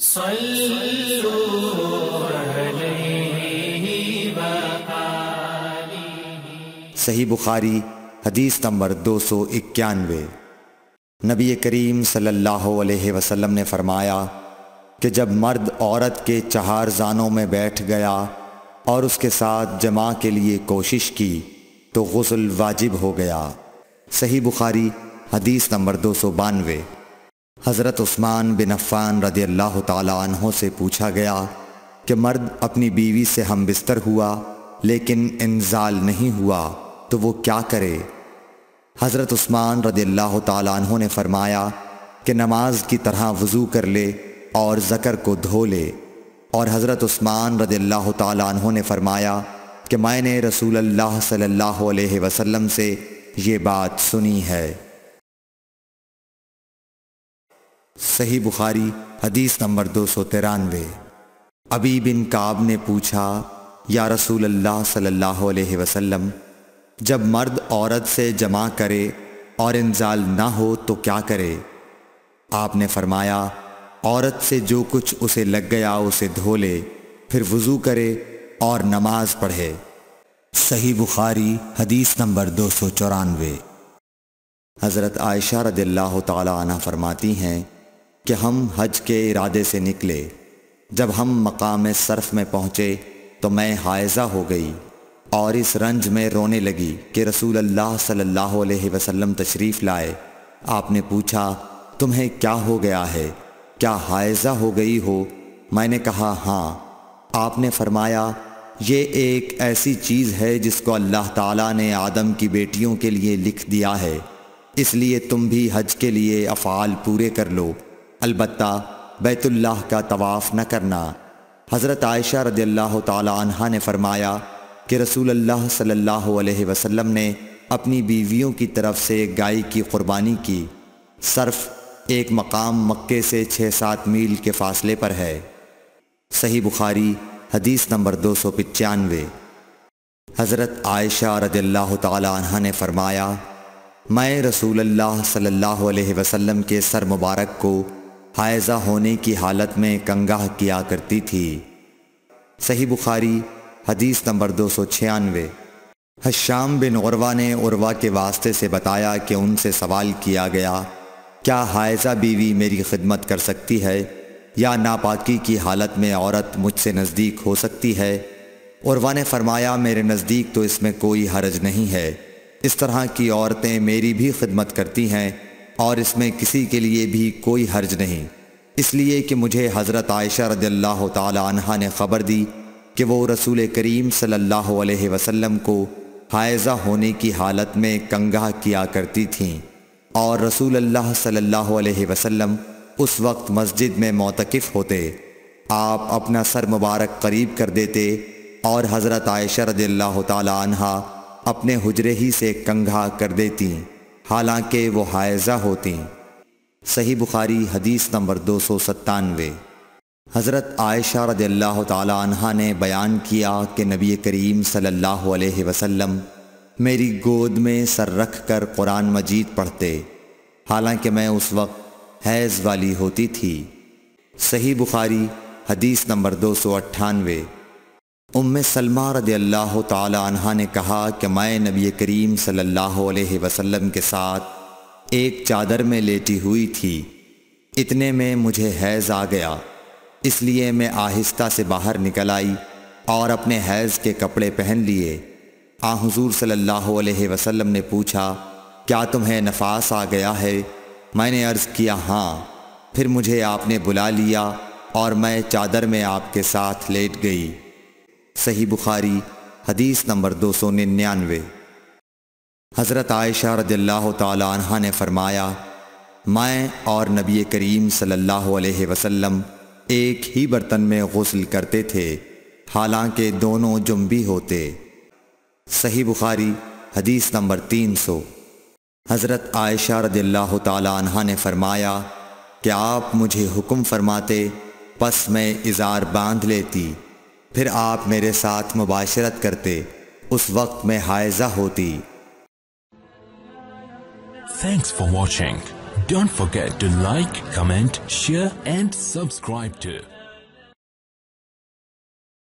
सही बुखारी हदीस नंबर दो सौ इक्यानवे नबी करीम सल्लल्लाहु अलैहि वसल्लम ने फरमाया कि जब मर्द औरत के चहार जानों में बैठ गया और उसके साथ जमा के लिए कोशिश की तो गसल वाजिब हो गया सही बुखारी हदीस नंबर दो सौ बानवे हज़रत उस्मान बिन अफ़ान रदी अल्लाह तहों से पूछा गया कि मर्द अपनी बीवी से हम बिस्तर हुआ लेकिन इंजाल नहीं हुआ तो वो क्या करे हज़रत उस्मान रदी अल्लाह तहों ने फरमाया कि नमाज की तरह वज़ू कर ले और ज़कर को धो ले और हज़रत उस्मान रदी अल्लाह तहों ने फरमाया कि मैंने रसूल अल्लाह सल्लल्लाहु से ये बात सुनी है सही बुखारी हदीस नंबर दो सौ तिरानवे अबी बिन काब ने पूछा या रसूल अल्लाह सल्लल्लाहु अलैहि वसल्लम जब मर्द औरत से जमा करे और इंजाल ना हो तो क्या करे आपने फरमाया औरत से जो कुछ उसे लग गया उसे धो ले फिर वज़ू करे और नमाज पढ़े सही बुखारी हदीस नंबर दो सौ चौरानवे हज़रत आयशा रदिल्ला तरमाती फरमाती हैं कि हम हज के इरादे से निकले जब हम मकाम सर्फ में पहुँचे तो मैं हायजा हो गई और इस रंज में रोने लगी कि रसूल अल्लाह सल्लल्लाहु अलैहि वसल्लम तशरीफ़ लाए आपने पूछा तुम्हें क्या हो गया है क्या हायजा हो गई हो मैंने कहा हाँ आपने फरमाया ये एक ऐसी चीज़ है जिसको अल्लाह ताला ने आदम की बेटियों के लिए लिख दिया है इसलिए तुम भी हज के लिए अफ़ाल पूरे कर लो अलबत् बैतुल्लाह का तवाफ़ न करना हज़रत आयशा रदी अल्लाह ने फरमाया कि रसूल अल्लाह सल्लल्लाहु अलैहि वसल्लम ने अपनी बीवियों की तरफ से गाय की क़ुरबानी की सर्फ एक मकाम मक्के से छः सात मील के फासले पर है सही बुखारी हदीस नंबर दो सौ पचानवे हज़रत आयशा रदल्ला तह ने फरमाया मैं रसूल अल्लाह सल्लल्लाहु अलैहि वसल्लम के सर मुबारक को हायजा होने की हालत में कंगाह किया करती थी सही बुखारी हदीस नंबर दो सौ छियानवे हश्याम बिन उर्वा ने उर्वा के वास्ते से बताया कि उनसे सवाल किया गया क्या हायजा बीवी मेरी खिदमत कर सकती है या नापाकी की हालत में औरत मुझसे नज़दीक हो सकती है उर्वा ने फरमाया मेरे नज़दीक तो इसमें कोई हरज नहीं है इस तरह की औरतें मेरी भी खिदमत करती हैं और इसमें किसी के लिए भी कोई हर्ज नहीं इसलिए कि मुझे हज़रत आयशा रज तहा ने ख़बर दी कि वो रसूल करीम सल्लल्लाहु अलैहि वसल्लम को हायजा होने की हालत में कंगाह किया करती थीं और रसूल अल्लाह सल्लल्लाहु अलैहि वसल्लम उस वक्त मस्जिद में मोतकफ़ होते आप अपना सर मुबारक करीब कर देते और हज़रत आयशा रदल्ला तहा अपने हजरे ही से कंगा कर देती हालांकि वो हायजा होती सही बुखारी हदीस नंबर दो सौ सत्तानवे हज़रत आयशा रदल्ला तहा ने बयान किया कि नबी करीम सल्लल्लाहु अलैहि वसल्लम मेरी गोद में सर रख कर कुरान मजीद पढ़ते हालांकि मैं उस वक्त हैज़ वाली होती थी सही बुखारी हदीस नंबर दो सौ अट्ठानवे उम सलमा रद अल्लाह तहा ने कहा कि मैं नबी करीम सल्लल्लाहु अलैहि के साथ एक चादर में लेटी हुई थी इतने में मुझे हैज़ आ गया इसलिए मैं आहिस्ता से बाहर निकल आई और अपने हैज़ के कपड़े पहन लिए आ हजूर सल्लल्लाहु वसलम ने पूछा क्या तुम्हें नफास आ गया है मैंने अर्ज़ किया हाँ फिर मुझे आपने बुला लिया और मैं चादर में आपके साथ लेट गई सही बुखारी हदीस नंबर दो सौ निन्यानवे हज़रत आयशा रदल्ला ने फरमाया मैं और नबी करीम सल्लल्लाहु अलैहि वसल्लम एक ही बर्तन में गसल करते थे हालांकि दोनों जुम्बी होते सही बुखारी हदीस नंबर तीन सौ हज़रत आयशा रदल्ला ने फरमाया क्या आप मुझे हुक्म फरमाते बस मैं इज़ार बांध लेती फिर आप मेरे साथ मुबाशरत करते उस वक्त में हायजा होती thanks for watching don't forget to like comment share and subscribe to